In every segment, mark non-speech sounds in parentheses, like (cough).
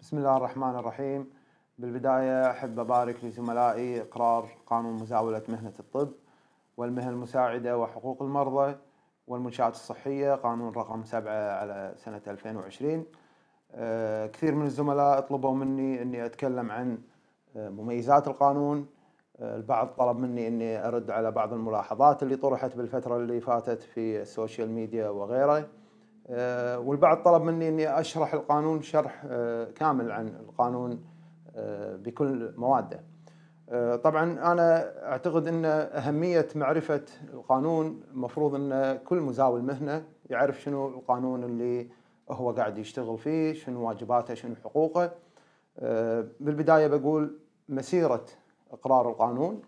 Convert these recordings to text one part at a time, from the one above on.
بسم الله الرحمن الرحيم بالبداية أحب أبارك لزملائي إقرار قانون مزاولة مهنة الطب والمهن المساعدة وحقوق المرضى والمنشآت الصحية قانون رقم 7 على سنة 2020 آه، كثير من الزملاء طلبوا مني أني أتكلم عن آه، مميزات القانون آه، البعض طلب مني أني أرد على بعض الملاحظات اللي طرحت بالفترة اللي فاتت في السوشيال ميديا وغيره آه، والبعض طلب مني اني اشرح القانون شرح آه، كامل عن القانون آه، بكل مواده. طبعا انا اعتقد ان اهميه معرفه القانون المفروض ان كل مزاول مهنه يعرف شنو القانون اللي هو قاعد يشتغل فيه، شنو واجباته، شنو حقوقه. بالبدايه بقول مسيره اقرار القانون.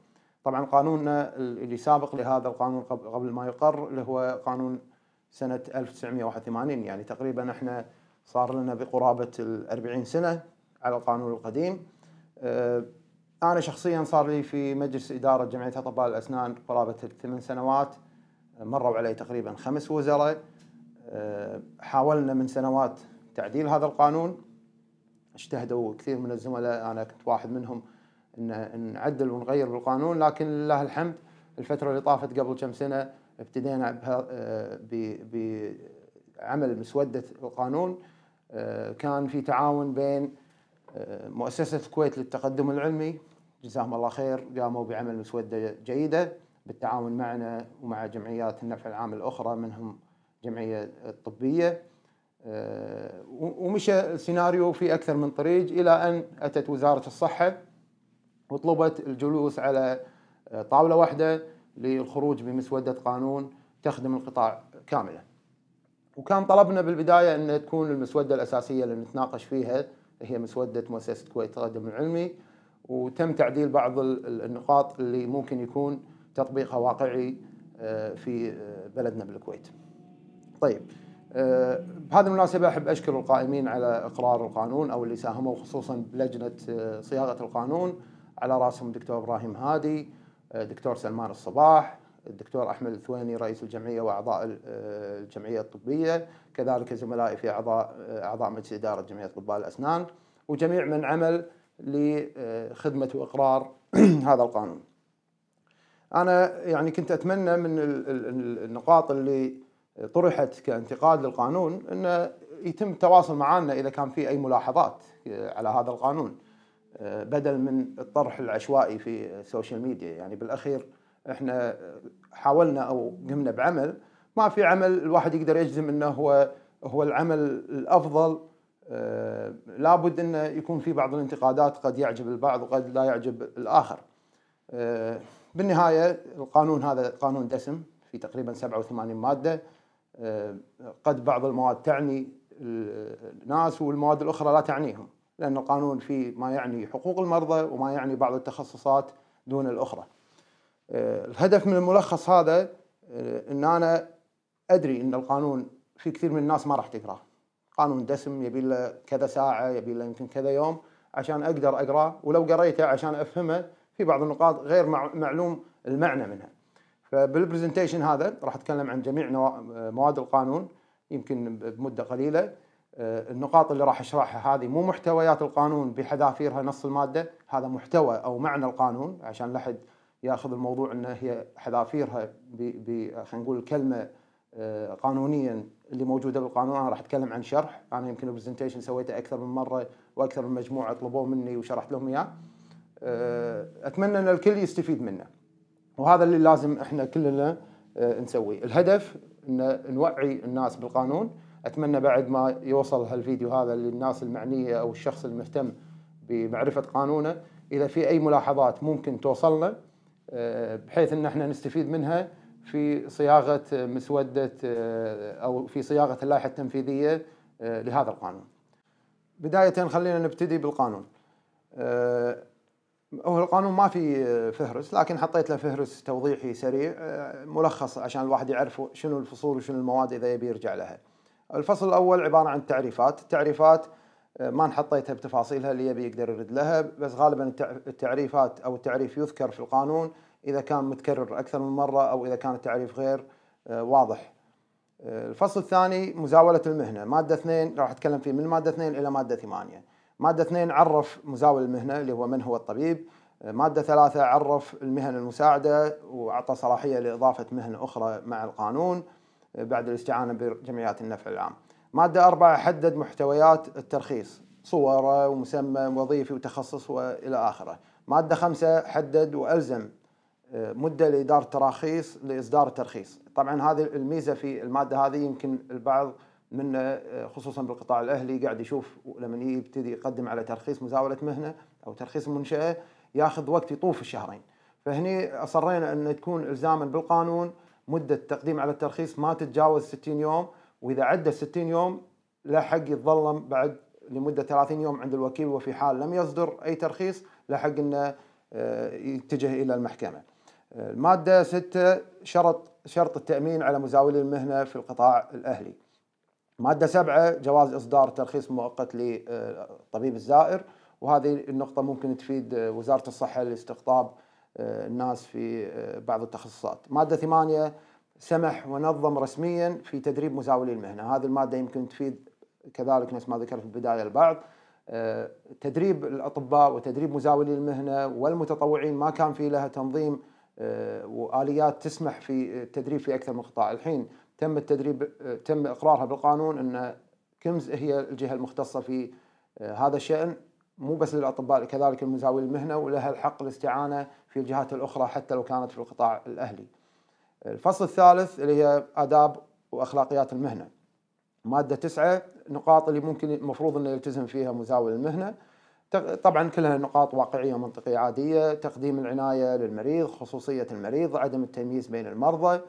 طبعا قانوننا اللي سابق لهذا القانون قبل ما يقر اللي هو قانون سنة 1981 يعني تقريبا احنا صار لنا بقرابة الأربعين سنة على القانون القديم آه، أنا شخصيا صار لي في مجلس إدارة جمعية أطباء الأسنان قرابة الثمان سنوات مروا علي تقريبا خمس وزراء آه، حاولنا من سنوات تعديل هذا القانون اجتهدوا كثير من الزملاء أنا كنت واحد منهم أن نعدل ونغير بالقانون لكن لله الحمد الفترة اللي طافت قبل كم سنة ابتدينا بعمل مسودة القانون آه، كان في تعاون بين آه، مؤسسة الكويت للتقدم العلمي جزاهم الله خير قاموا بعمل مسودة جيدة بالتعاون معنا ومع جمعيات النفع العام الأخرى منهم جمعية الطبية آه، ومشى السيناريو في أكثر من طريق إلى أن أتت وزارة الصحة وطلبت الجلوس على طاولة واحدة للخروج بمسودة قانون تخدم القطاع كاملا وكان طلبنا بالبداية أن تكون المسودة الأساسية اللي نتناقش فيها هي مسودة مؤسسة الكويت التقدم العلمي وتم تعديل بعض النقاط اللي ممكن يكون تطبيقها واقعي آه، في آه، بلدنا بالكويت طيب آه، بهذه المناسبة أحب أشكر القائمين على إقرار القانون أو اللي ساهموا خصوصا بلجنة صياغة القانون على رأسهم الدكتور إبراهيم هادي الدكتور سلمان الصباح الدكتور أحمد الثويني رئيس الجمعية وأعضاء آه، الجمعية الطبية كذلك زملائي في أعضاء آه، أعضاء مجلس إدارة جمعية أطباء الأسنان وجميع من عمل لخدمة آه، وإقرار (clears throat) هذا القانون أنا يعني كنت أتمنى من النقاط اللي طرحت كانتقاد للقانون أنه يتم التواصل معنا إذا كان في أي ملاحظات على هذا القانون بدل من الطرح العشوائي في السوشيال ميديا يعني بالاخير احنا حاولنا او قمنا بعمل ما في عمل الواحد يقدر يجزم انه هو هو العمل الافضل آه، لابد انه يكون في بعض الانتقادات قد يعجب البعض وقد لا يعجب الاخر. آه، بالنهايه القانون هذا قانون دسم في تقريبا 87 ماده آه، قد بعض المواد تعني الناس والمواد الاخرى لا تعنيهم. لأن القانون فيه ما يعني حقوق المرضى وما يعني بعض التخصصات دون الأخرى آه، الهدف من الملخص هذا آه، أن أنا أدري أن القانون في كثير من الناس ما راح تقراه قانون دسم يبي له كذا ساعة يبي له يمكن كذا يوم عشان أقدر أقراه ولو قريته عشان أفهمه في بعض النقاط غير معلوم المعنى منها فبالبرزنتيشن هذا راح أتكلم عن جميع آه، مواد القانون يمكن بمدة قليلة آه، النقاط اللي راح اشرحها هذه مو محتويات القانون بحذافيرها نص الماده هذا محتوى او معنى القانون عشان لا احد ياخذ الموضوع انه هي حذافيرها ب خلينا نقول الكلمه آه، قانونيا اللي موجوده بالقانون انا راح اتكلم عن شرح انا يمكن البرزنتيشن سويته اكثر من مره واكثر من مجموعه طلبوه مني وشرحت لهم اياه آه، اتمنى ان الكل يستفيد منه وهذا اللي لازم احنا كلنا نسويه الهدف ان نوعي الناس بالقانون اتمنى بعد ما يوصل هالفيديو هذا للناس المعنيه او الشخص المهتم بمعرفه قانونه اذا في اي ملاحظات ممكن توصلنا آه، بحيث ان احنا نستفيد منها في صياغه مسوده آه، او في صياغه اللائحه التنفيذيه آه، لهذا القانون. بدايه خلينا نبتدي بالقانون. هو القانون ما في فهرس لكن حطيت له فهرس توضيحي سريع ملخص عشان الواحد يعرف شنو الفصول وشنو المواد اذا يبي يرجع لها. الفصل الأول عبارة عن تعريفات التعريفات آه، ما نحطيتها بتفاصيلها اللي يبي يقدر يرد لها بس غالبا التعريفات أو التعريف يذكر في القانون إذا كان متكرر أكثر من مرة أو إذا كان التعريف غير آه، واضح آه، الفصل الثاني مزاولة المهنة مادة اثنين راح أتكلم فيه من مادة اثنين إلى مادة ثمانية مادة اثنين عرف مزاول المهنة اللي هو من هو الطبيب مادة ثلاثة عرف المهن المساعدة وأعطى صلاحية لإضافة مهنة أخرى مع القانون بعد الاستعانة بجمعيات النفع العام مادة أربعة حدد محتويات الترخيص صوره ومسمى وظيفي وتخصص والى اخره. ماده خمسه حدد والزم آه، مده لاداره التراخيص لاصدار الترخيص. طبعا هذه الميزه في الماده هذه يمكن البعض منا آه، خصوصا بالقطاع الاهلي قاعد يشوف لما يبتدي يقدم على ترخيص مزاوله مهنه او ترخيص منشاه ياخذ وقت يطوف الشهرين. فهني اصرينا ان تكون الزاما بالقانون مده التقديم على الترخيص ما تتجاوز 60 يوم واذا عدى 60 يوم لا حق يتظلم بعد لمده 30 يوم عند الوكيل وفي حال لم يصدر اي ترخيص لا حق انه آه، يتجه الى المحكمه. الماده آه، 6 شرط شرط التامين على مزاولي المهنه في القطاع الاهلي. ماده 7 جواز اصدار ترخيص مؤقت للطبيب الزائر وهذه النقطه ممكن تفيد آه، وزاره الصحه لاستقطاب الناس في آه، بعض التخصصات مادة ثمانية سمح ونظم رسميا في تدريب مزاولي المهنة هذه المادة يمكن تفيد كذلك نفس ما ذكرت في البداية البعض آه، تدريب الأطباء وتدريب مزاولي المهنة والمتطوعين ما كان في لها تنظيم آه، واليات تسمح في التدريب في اكثر من قطاع، الحين تم التدريب تم اقرارها بالقانون ان كمز هي الجهه المختصه في هذا الشان مو بس للاطباء كذلك المزاولي المهنه ولها الحق الاستعانه في الجهات الأخرى حتى لو كانت في القطاع الأهلي الفصل الثالث اللي هي آداب وأخلاقيات المهنة مادة تسعة نقاط اللي ممكن المفروض أنه يلتزم فيها مزاول المهنة طبعا كلها نقاط واقعية منطقية عادية تقديم العناية للمريض خصوصية المريض عدم التمييز بين المرضى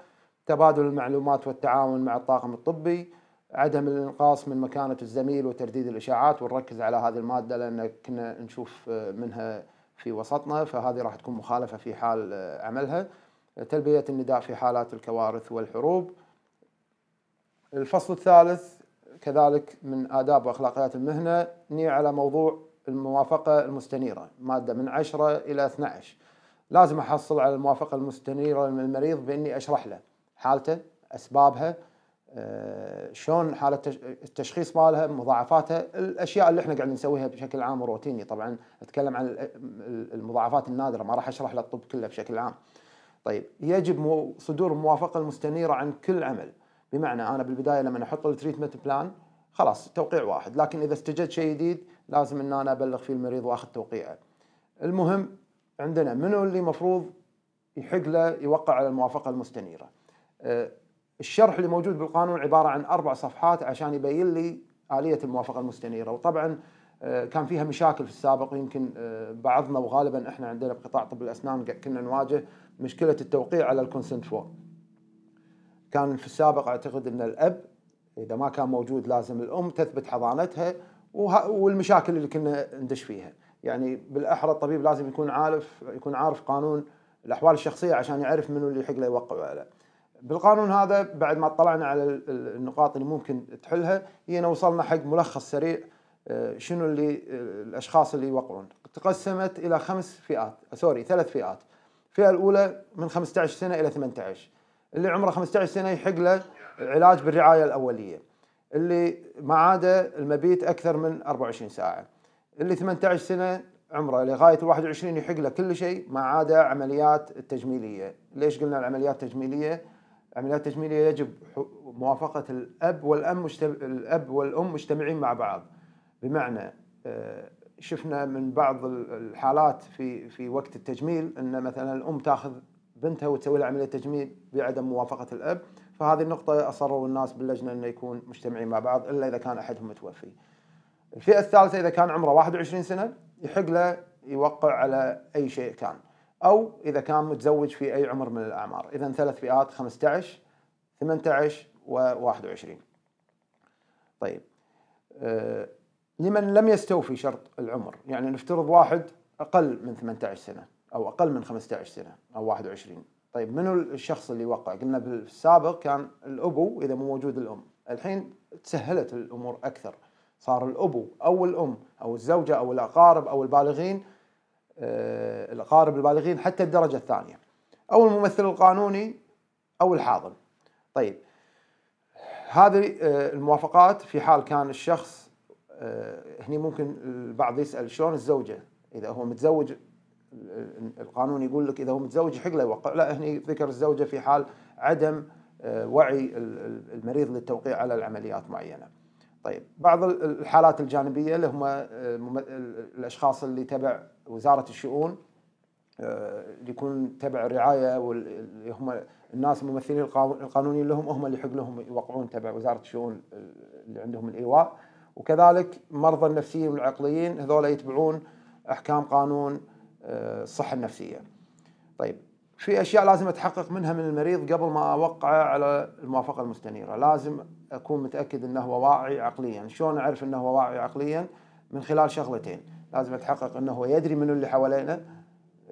تبادل المعلومات والتعاون مع الطاقم الطبي عدم الانقاص من مكانة الزميل وترديد الإشاعات ونركز على هذه المادة لأن كنا نشوف منها في وسطنا فهذه راح تكون مخالفة في حال آه، عملها تلبية النداء في حالات الكوارث والحروب الفصل الثالث كذلك من آداب وأخلاقيات المهنة ني على موضوع الموافقة المستنيرة مادة من 10 إلى 12 لازم أحصل على الموافقة المستنيرة من المريض بإني أشرح له حالته أسبابها آه، شلون حاله التشخيص مالها مضاعفاتها الاشياء اللي احنا قاعدين نسويها بشكل عام روتيني طبعا اتكلم عن المضاعفات النادره ما راح اشرح للطب كله بشكل عام طيب يجب صدور الموافقه المستنيره عن كل عمل بمعنى انا بالبدايه لما احط التريتمنت بلان خلاص توقيع واحد لكن اذا استجد شيء جديد لازم ان انا ابلغ فيه المريض واخذ توقيعه المهم عندنا منو اللي مفروض يحق له يوقع على الموافقه المستنيره آه، الشرح اللي موجود بالقانون عباره عن اربع صفحات عشان يبين لي اليه الموافقه المستنيره وطبعا آه، كان فيها مشاكل في السابق يمكن آه، بعضنا وغالبا احنا عندنا بقطاع طب الاسنان كنا نواجه مشكله التوقيع على الكونسنت فورم. كان في السابق اعتقد ان الاب اذا ما كان موجود لازم الام تثبت حضانتها والمشاكل اللي كنا ندش فيها، يعني بالاحرى الطبيب لازم يكون عارف يكون عارف قانون الاحوال الشخصيه عشان يعرف منو اللي يحق له يوقع لا بالقانون هذا بعد ما اطلعنا على النقاط اللي ممكن تحلها هنا وصلنا حق ملخص سريع آه، شنو اللي آه، الاشخاص اللي يوقعون تقسمت الى خمس فئات سوري ثلاث فئات الفئه الاولى من 15 سنه الى 18 اللي عمره 15 سنه يحق له العلاج بالرعايه الاوليه اللي ما عاد المبيت اكثر من 24 ساعه اللي 18 سنه عمره لغايه 21 يحق له كل شيء ما عدا عمليات التجميليه ليش قلنا العمليات التجميليه العمليات التجميلية يجب موافقة الأب والأم مجتمع الأب والأم مجتمعين مع بعض بمعنى آه، شفنا من بعض الحالات في في وقت التجميل أن مثلا الأم تاخذ بنتها وتسوي لها عملية تجميل بعدم موافقة الأب فهذه النقطة أصروا الناس باللجنة أنه يكون مجتمعين مع بعض إلا إذا كان أحدهم متوفي الفئة الثالثة إذا كان عمره 21 سنة يحق له يوقع على أي شيء كان او اذا كان متزوج في اي عمر من الاعمار اذا ثلاث فئات 15 18 و21 طيب آه، لمن لم يستوفي شرط العمر يعني نفترض واحد اقل من 18 سنه او اقل من 15 سنه او 21 طيب منو الشخص اللي وقع قلنا بالسابق كان الابو اذا مو موجود الام الحين تسهلت الامور اكثر صار الابو او الام او الزوجه او الاقارب او البالغين آه، الاقارب البالغين حتى الدرجة الثانية أو الممثل القانوني أو الحاضن طيب هذه آه، الموافقات في حال كان الشخص آه، هني ممكن البعض يسأل شلون الزوجة إذا هو متزوج القانون يقول لك إذا هو متزوج يحق له يوقع لا هني ذكر الزوجة في حال عدم وعي المريض للتوقيع على العمليات معينة طيب بعض الحالات الجانبيه اللي هم آه، الاشخاص اللي تبع وزاره الشؤون آه، اللي يكون تبع الرعايه واللي هم الناس الممثلين القانونيين لهم هم اللي يحق لهم يوقعون تبع وزاره الشؤون آه، اللي عندهم الايواء وكذلك مرضى النفسيين والعقليين هذول يتبعون احكام قانون الصحه النفسيه. طيب في اشياء لازم اتحقق منها من المريض قبل ما اوقعه على الموافقه المستنيره، لازم اكون متاكد انه هو واعي عقليا، شلون اعرف انه هو واعي عقليا؟ من خلال شغلتين، لازم اتحقق انه هو يدري منو اللي حوالينا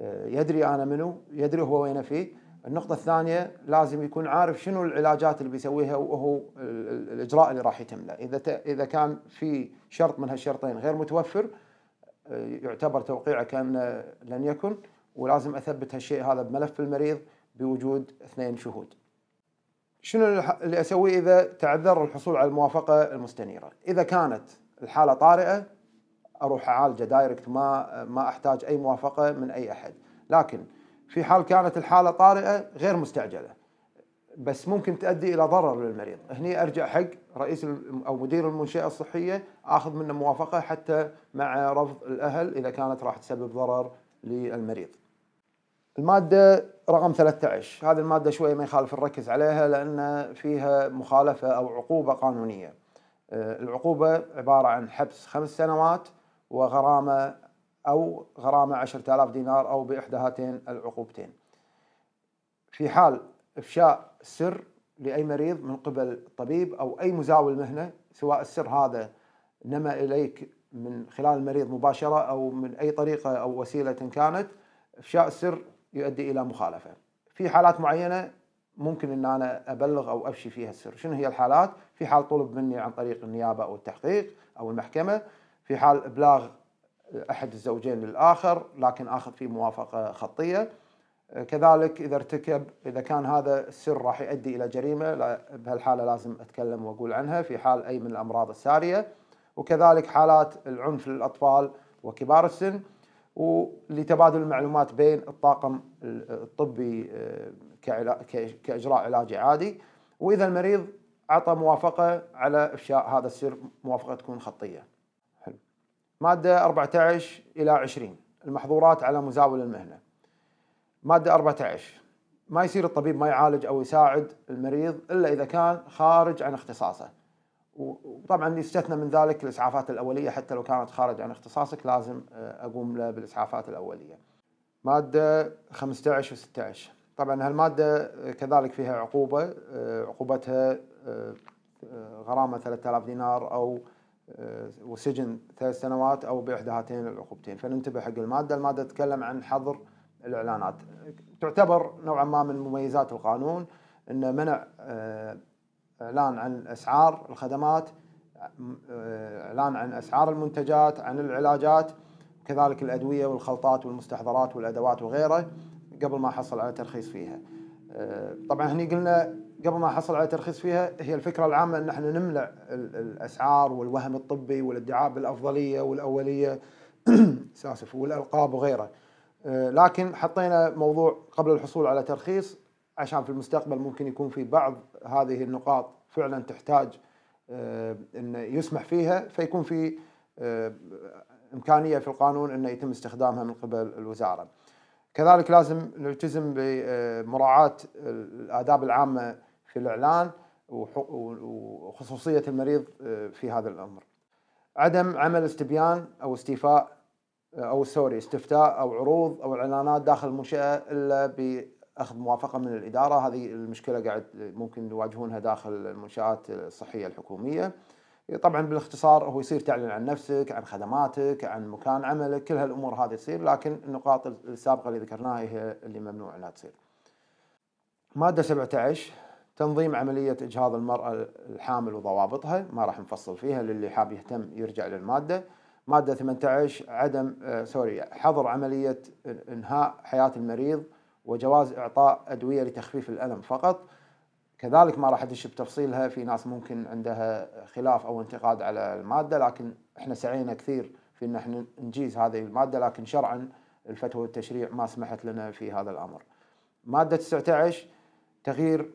آه، يدري انا منو، يدري هو وين فيه، النقطة الثانية لازم يكون عارف شنو العلاجات اللي بيسويها وهو الاجراء اللي راح يتم له، اذا اذا كان في شرط من هالشرطين غير متوفر آه، يعتبر توقيعه كان لن يكن ولازم اثبت هالشيء هذا بملف المريض بوجود اثنين شهود. شنو اللي اسويه اذا تعذر الحصول على الموافقه المستنيره؟ اذا كانت الحاله طارئه اروح اعالجه دايركت ما ما احتاج اي موافقه من اي احد، لكن في حال كانت الحاله طارئه غير مستعجله بس ممكن تؤدي الى ضرر للمريض، هني ارجع حق رئيس او مدير المنشاه الصحيه اخذ منه موافقه حتى مع رفض الاهل اذا كانت راح تسبب ضرر للمريض. المادة رقم 13 هذه المادة شوية ما يخالف نركز عليها لأن فيها مخالفة أو عقوبة قانونية آه، العقوبة عبارة عن حبس خمس سنوات وغرامة أو غرامة عشرة آلاف دينار أو بإحدى هاتين العقوبتين في حال إفشاء سر لأي مريض من قبل الطبيب أو أي مزاول مهنة سواء السر هذا نما إليك من خلال المريض مباشرة أو من أي طريقة أو وسيلة كانت إفشاء السر يؤدي الى مخالفه في حالات معينه ممكن ان انا ابلغ او افشي فيها السر شنو هي الحالات في حال طلب مني عن طريق النيابه او التحقيق او المحكمه في حال ابلاغ احد الزوجين للاخر لكن اخذ فيه موافقه خطيه كذلك اذا ارتكب اذا كان هذا السر راح يؤدي الى جريمه بهالحاله لازم اتكلم واقول عنها في حال اي من الامراض الساريه وكذلك حالات العنف للاطفال وكبار السن ولتبادل المعلومات بين الطاقم الطبي آه، كاجراء علاجي عادي واذا المريض اعطى موافقه على افشاء هذا السر موافقه تكون خطيه. حلو. ماده 14 الى 20 المحظورات على مزاول المهنه. ماده 14 ما يصير الطبيب ما يعالج او يساعد المريض الا اذا كان خارج عن اختصاصه. وطبعا يستثنى من ذلك الاسعافات الاوليه حتى لو كانت خارج عن اختصاصك لازم آه، اقوم له بالاسعافات الاوليه. ماده 15 و16 طبعا هالماده آه، كذلك فيها عقوبه آه، عقوبتها غرامه 3000 دينار او وسجن ثلاث سنوات او باحدى هاتين العقوبتين فننتبه حق الماده، الماده تتكلم عن حظر الاعلانات تعتبر نوعا ما من مميزات القانون ان منع إعلان عن أسعار الخدمات إعلان عن أسعار المنتجات عن العلاجات كذلك الأدوية والخلطات والمستحضرات والأدوات وغيره قبل ما أحصل على ترخيص فيها طبعا هني قلنا قبل ما أحصل على ترخيص فيها هي الفكرة العامة أن احنا نملأ الأسعار والوهم الطبي والادعاء بالأفضلية والأولية (clears throat) اسف والالقاب وغيره لكن حطينا موضوع قبل الحصول على ترخيص عشان في المستقبل ممكن يكون في بعض هذه النقاط فعلا تحتاج آه، أن يسمح فيها فيكون في آه، إمكانية في القانون أن يتم استخدامها من قبل الوزارة كذلك لازم نلتزم بمراعاة الآداب العامة في الإعلان وخصوصية المريض آه، في هذا الأمر عدم عمل استبيان أو استيفاء أو سوري استفتاء أو عروض أو إعلانات داخل المنشأة إلا اخذ موافقه من الاداره هذه المشكله قاعد ممكن يواجهونها داخل المنشات الصحيه الحكوميه طبعا بالاختصار هو يصير تعلن عن نفسك عن خدماتك عن مكان عملك كل هالامور هذه تصير لكن النقاط السابقه اللي ذكرناها هي اللي ممنوع انها تصير ماده 17 تنظيم عملية إجهاض المرأة الحامل وضوابطها ما راح نفصل فيها للي حاب يهتم يرجع للمادة مادة 18 عدم آه، سوري حظر عملية إنهاء حياة المريض وجواز إعطاء أدوية لتخفيف الألم فقط كذلك ما راح أدش بتفصيلها في ناس ممكن عندها خلاف أو انتقاد على المادة لكن احنا سعينا كثير في أن احنا نجيز هذه المادة لكن شرعا الفتوى والتشريع ما سمحت لنا في هذا الأمر مادة 19 تغيير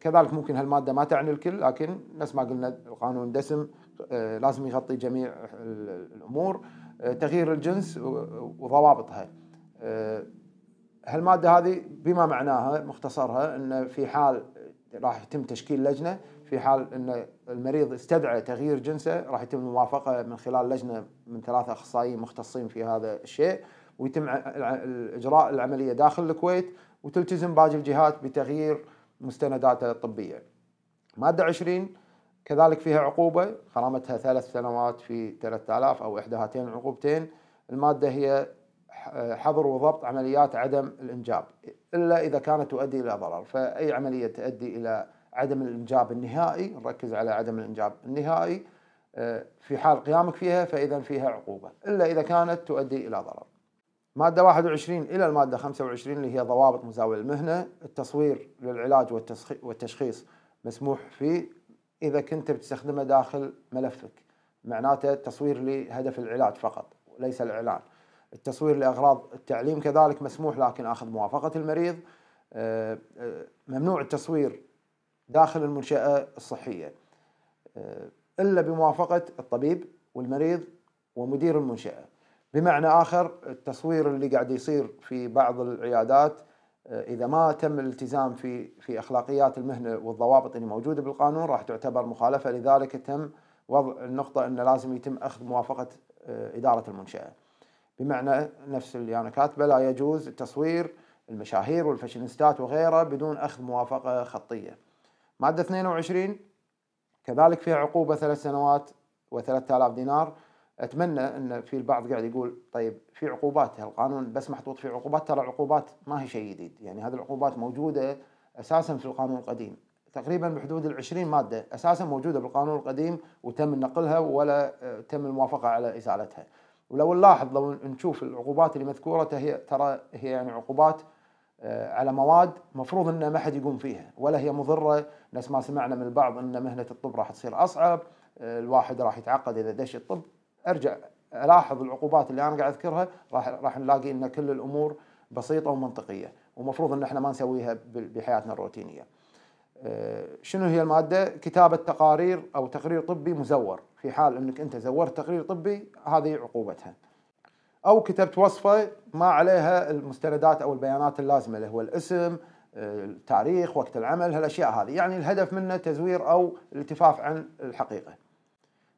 كذلك ممكن هالمادة ما تعني الكل لكن نفس ما قلنا القانون دسم آه، لازم يغطي جميع الأمور آه، تغيير الجنس وضوابطها آه، هالماده هذه بما معناها مختصرها انه في حال راح يتم تشكيل لجنه في حال ان المريض استدعى تغيير جنسه راح يتم الموافقه من خلال لجنه من ثلاثه اخصائيين مختصين في هذا الشيء ويتم اجراء العمليه داخل الكويت وتلتزم باقي الجهات بتغيير مستنداتها الطبيه. ماده 20 كذلك فيها عقوبه غرامتها ثلاث سنوات في 3000 او احدى هاتين العقوبتين الماده هي حظر وضبط عمليات عدم الإنجاب إلا إذا كانت تؤدي إلى ضرر فأي عملية تؤدي إلى عدم الإنجاب النهائي نركز على عدم الإنجاب النهائي آه، في حال قيامك فيها فإذا فيها عقوبة إلا إذا كانت تؤدي إلى ضرر مادة 21 إلى المادة 25 اللي هي ضوابط مزاول المهنة التصوير للعلاج والتشخيص مسموح فيه إذا كنت بتستخدمه داخل ملفك معناته تصوير لهدف العلاج فقط وليس الإعلان التصوير لأغراض التعليم كذلك مسموح لكن أخذ موافقة المريض آه، آه، ممنوع التصوير داخل المنشأة الصحية آه، إلا بموافقة الطبيب والمريض ومدير المنشأة بمعنى آخر التصوير اللي قاعد يصير في بعض العيادات إذا ما تم الالتزام في في أخلاقيات المهنة والضوابط اللي موجودة بالقانون راح تعتبر مخالفة لذلك تم وضع النقطة أنه لازم يتم أخذ موافقة إدارة المنشأة بمعنى نفس اللي انا كاتبه لا يجوز تصوير المشاهير والفاشينيستات وغيره بدون اخذ موافقه خطيه. ماده 22 كذلك فيها عقوبه ثلاث سنوات و3000 دينار اتمنى ان في البعض قاعد يقول طيب في عقوبات القانون بس محطوط في عقوبات ترى عقوبات ما هي شيء جديد يعني هذه العقوبات موجوده اساسا في القانون القديم تقريبا بحدود ال 20 ماده اساسا موجوده بالقانون القديم وتم نقلها ولا تم الموافقه على ازالتها ولو نلاحظ لو نشوف العقوبات اللي مذكوره هي ترى هي يعني عقوبات آه، على مواد مفروض انه ما حد يقوم فيها ولا هي مضره نفس ما سمعنا من البعض ان مهنه الطب راح تصير اصعب آه، الواحد راح يتعقد اذا دش الطب ارجع الاحظ العقوبات اللي انا قاعد اذكرها راح راح نلاقي ان كل الامور بسيطه ومنطقيه ومفروض ان احنا ما نسويها بحياتنا الروتينيه. آه، شنو هي الماده؟ كتابه تقارير او تقرير طبي مزور. في حال انك انت زورت تقرير طبي هذه عقوبتها او كتبت وصفه ما عليها المستندات او البيانات اللازمه اللي هو الاسم التاريخ وقت العمل هالاشياء هذه يعني الهدف منه تزوير او الالتفاف عن الحقيقه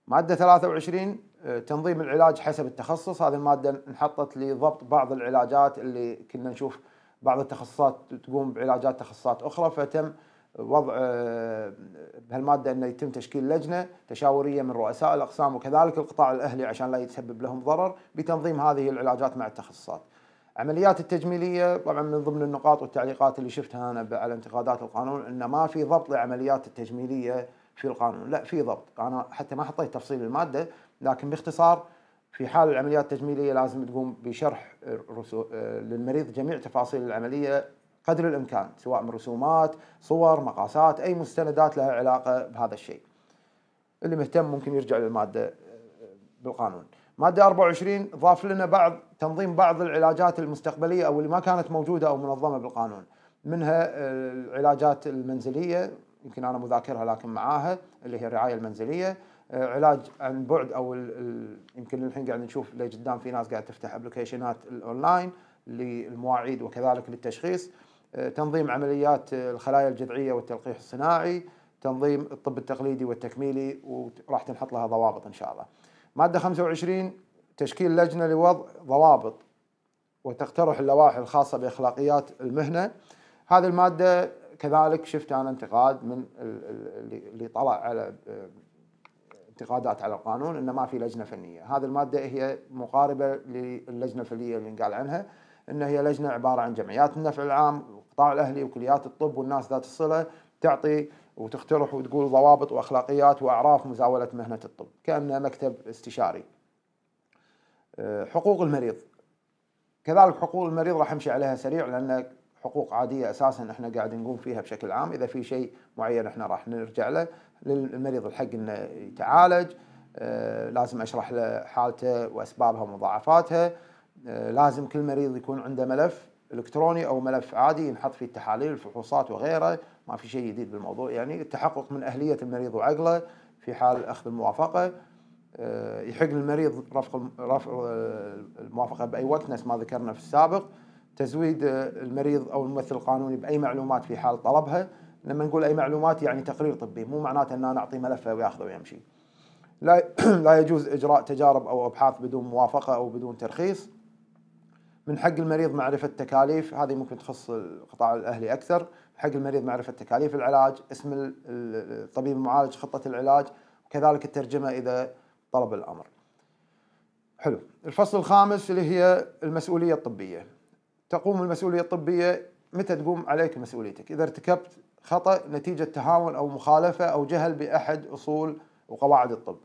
ماده 23 آه، تنظيم العلاج حسب التخصص هذه الماده انحطت لضبط بعض العلاجات اللي كنا نشوف بعض التخصصات تقوم بعلاجات تخصصات اخرى فتم وضع آه، بهالماده انه يتم تشكيل لجنه تشاوريه من رؤساء الاقسام وكذلك القطاع الاهلي عشان لا يتسبب لهم ضرر بتنظيم هذه العلاجات مع التخصصات. عمليات التجميليه طبعا من ضمن النقاط والتعليقات اللي شفتها انا على انتقادات القانون انه ما في ضبط لعمليات التجميليه في القانون، لا في ضبط، انا حتى ما حطيت تفصيل الماده لكن باختصار في حال العمليات التجميليه لازم تقوم بشرح آه، للمريض جميع تفاصيل العمليه قدر الامكان سواء من رسومات صور مقاسات اي مستندات لها علاقه بهذا الشيء اللي مهتم ممكن يرجع للماده آه، بالقانون ماده 24 ضاف لنا بعض تنظيم بعض العلاجات المستقبليه او اللي ما كانت موجوده او منظمه بالقانون منها آه، العلاجات المنزليه يمكن انا مذاكرها لكن معاها اللي هي الرعايه المنزليه آه، علاج عن بعد او يمكن الحين قاعد نشوف لقدام في ناس قاعد تفتح ابلكيشنات الاونلاين للمواعيد وكذلك للتشخيص آه، تنظيم عمليات آه، الخلايا الجذعيه والتلقيح الصناعي تنظيم الطب التقليدي والتكميلي وراح تنحط لها ضوابط ان شاء الله ماده 25 تشكيل لجنه لوضع ضوابط وتقترح اللوائح الخاصه باخلاقيات المهنه هذه الماده كذلك شفت انا انتقاد من اللي طلع على آه، انتقادات على القانون انه ما في لجنه فنيه، هذه الماده هي مقاربه للجنه الفنيه اللي نقال عنها ان هي لجنه عباره عن جمعيات النفع العام القطاع الاهلي وكليات الطب والناس ذات الصله تعطي وتقترح وتقول ضوابط واخلاقيات واعراف مزاوله مهنه الطب كانه مكتب استشاري. أه، حقوق المريض كذلك حقوق المريض راح امشي عليها سريع لان حقوق عاديه اساسا احنا قاعد نقوم فيها بشكل عام اذا في شيء معين احنا راح نرجع له للمريض الحق انه يتعالج أه، لازم اشرح له حالته واسبابها ومضاعفاتها أه، لازم كل مريض يكون عنده ملف الكتروني او ملف عادي ينحط فيه التحاليل الفحوصات وغيره ما في شيء جديد بالموضوع يعني التحقق من اهليه المريض وعقله في حال اخذ الموافقه آه، يحق للمريض رفع رفع الموافقه باي وقت نفس ما ذكرنا في السابق تزويد آه، المريض او الممثل القانوني باي معلومات في حال طلبها لما نقول اي معلومات يعني تقرير طبي مو معناته ان انا اعطيه ملفه وياخذه ويمشي لا (clears throat) لا يجوز اجراء تجارب او ابحاث بدون موافقه او بدون ترخيص من حق المريض معرفة تكاليف هذه ممكن تخص القطاع الأهلي أكثر من حق المريض معرفة تكاليف العلاج اسم الطبيب المعالج خطة العلاج وكذلك الترجمة إذا طلب الأمر حلو الفصل الخامس اللي هي المسؤولية الطبية تقوم المسؤولية الطبية متى تقوم عليك مسؤوليتك إذا ارتكبت خطأ نتيجة تهاون أو مخالفة أو جهل بأحد أصول وقواعد الطب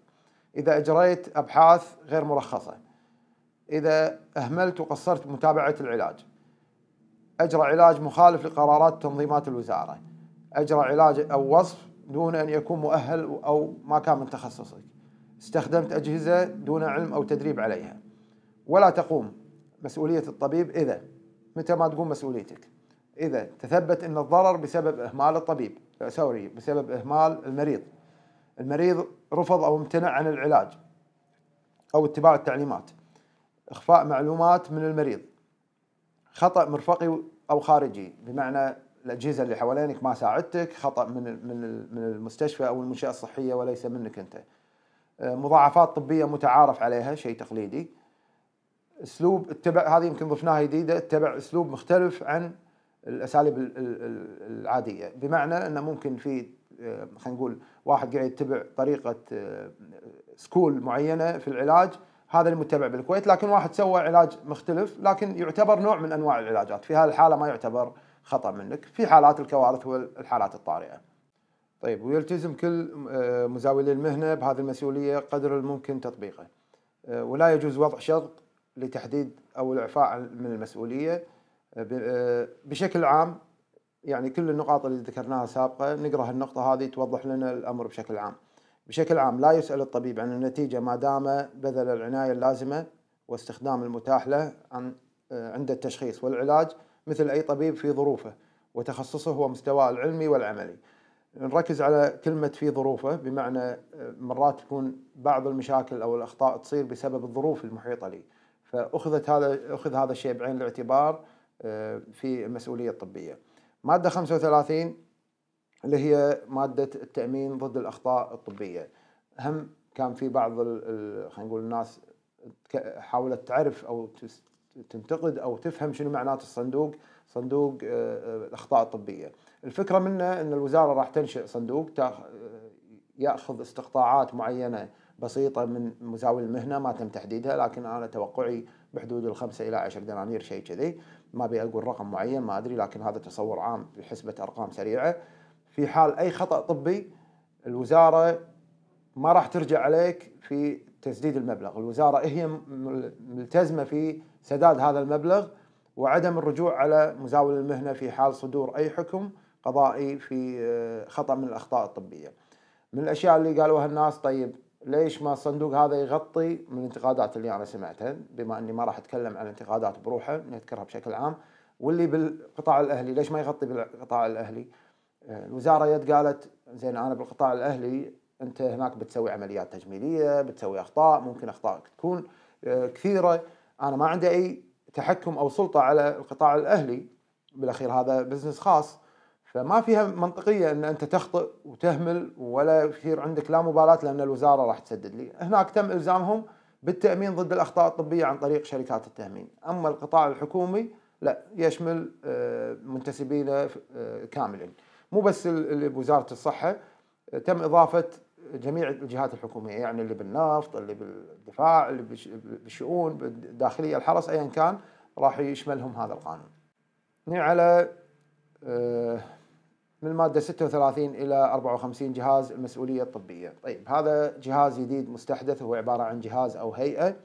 إذا أجريت أبحاث غير مرخصة إذا أهملت وقصرت متابعة العلاج أجرى علاج مخالف لقرارات تنظيمات الوزارة أجرى علاج أو وصف دون أن يكون مؤهل أو ما كان من تخصصك استخدمت أجهزة دون علم أو تدريب عليها ولا تقوم مسؤولية الطبيب إذا متى ما تقوم مسؤوليتك إذا تثبت أن الضرر بسبب إهمال الطبيب سوري بسبب إهمال المريض المريض رفض أو امتنع عن العلاج أو اتباع التعليمات إخفاء معلومات من المريض خطأ مرفقي أو خارجي بمعنى الأجهزة اللي حوالينك ما ساعدتك خطأ من من المستشفى أو المنشأة الصحية وليس منك أنت آه، مضاعفات طبية متعارف عليها شيء تقليدي اسلوب اتبع هذه يمكن ضفناها جديده اتبع اسلوب مختلف عن الاساليب العاديه بمعنى انه ممكن في آه، خلينا نقول واحد قاعد يتبع طريقه آه، سكول معينه في العلاج هذا المتبع بالكويت لكن واحد سوى علاج مختلف لكن يعتبر نوع من انواع العلاجات في هذه الحاله ما يعتبر خطا منك في حالات الكوارث والحالات الطارئه طيب ويلتزم كل آه، مزاولي المهنه بهذه المسؤوليه قدر الممكن تطبيقه آه، ولا يجوز وضع شرط لتحديد او الاعفاء من المسؤوليه آه، بشكل عام يعني كل النقاط اللي ذكرناها سابقه نقرا النقطه هذه توضح لنا الامر بشكل عام بشكل عام لا يسأل الطبيب عن النتيجة ما دام بذل العناية اللازمة واستخدام المتاح له عن آه، عند التشخيص والعلاج مثل أي طبيب في ظروفه وتخصصه ومستواه العلمي والعملي نركز على كلمة في ظروفه بمعنى آه، مرات تكون بعض المشاكل أو الأخطاء تصير بسبب الظروف المحيطة لي فأخذت هذا أخذ هذا الشيء بعين الاعتبار آه، في المسؤولية الطبية مادة 35 اللي هي ماده التامين ضد الاخطاء الطبيه هم كان في بعض خلينا نقول الناس حاولت تعرف او تنتقد او تفهم شنو معناة الصندوق صندوق آه، آه، الاخطاء الطبيه الفكره منه ان الوزاره راح تنشئ صندوق آه، ياخذ استقطاعات معينه بسيطه من مزاول المهنه ما تم تحديدها لكن انا توقعي بحدود الخمسه الى 10 دنانير شيء كذي ما ابي اقول رقم معين ما ادري لكن هذا تصور عام بحسبه ارقام سريعه في حال اي خطا طبي الوزاره ما راح ترجع عليك في تسديد المبلغ، الوزاره هي ملتزمه في سداد هذا المبلغ وعدم الرجوع على مزاول المهنه في حال صدور اي حكم قضائي في آه، خطا من الاخطاء الطبيه. من الاشياء اللي قالوها الناس طيب ليش ما الصندوق هذا يغطي من الانتقادات اللي انا سمعتها بما اني ما راح اتكلم عن الانتقادات بروحه نذكرها بشكل عام واللي بالقطاع الاهلي ليش ما يغطي بالقطاع الاهلي؟ الوزاره يد قالت زين انا بالقطاع الاهلي انت هناك بتسوي عمليات تجميليه بتسوي اخطاء ممكن اخطائك تكون آه، كثيره انا ما عندي اي تحكم او سلطه على القطاع الاهلي بالاخير هذا بزنس خاص فما فيها منطقيه ان انت تخطئ وتهمل ولا يصير عندك لا مبالاه لان الوزاره راح تسدد لي، هناك تم الزامهم بالتامين ضد الاخطاء الطبيه عن طريق شركات التامين، اما القطاع الحكومي لا يشمل آه، منتسبينه آه، كاملا. مو بس وزاره الصحه تم اضافه جميع الجهات الحكوميه يعني اللي بالنفط اللي بالدفاع اللي بالشؤون الداخليه الحرس ايا كان راح يشملهم هذا القانون. على آه، من الماده 36 الى 54 جهاز المسؤوليه الطبيه، طيب هذا جهاز جديد مستحدث هو عباره عن جهاز او هيئه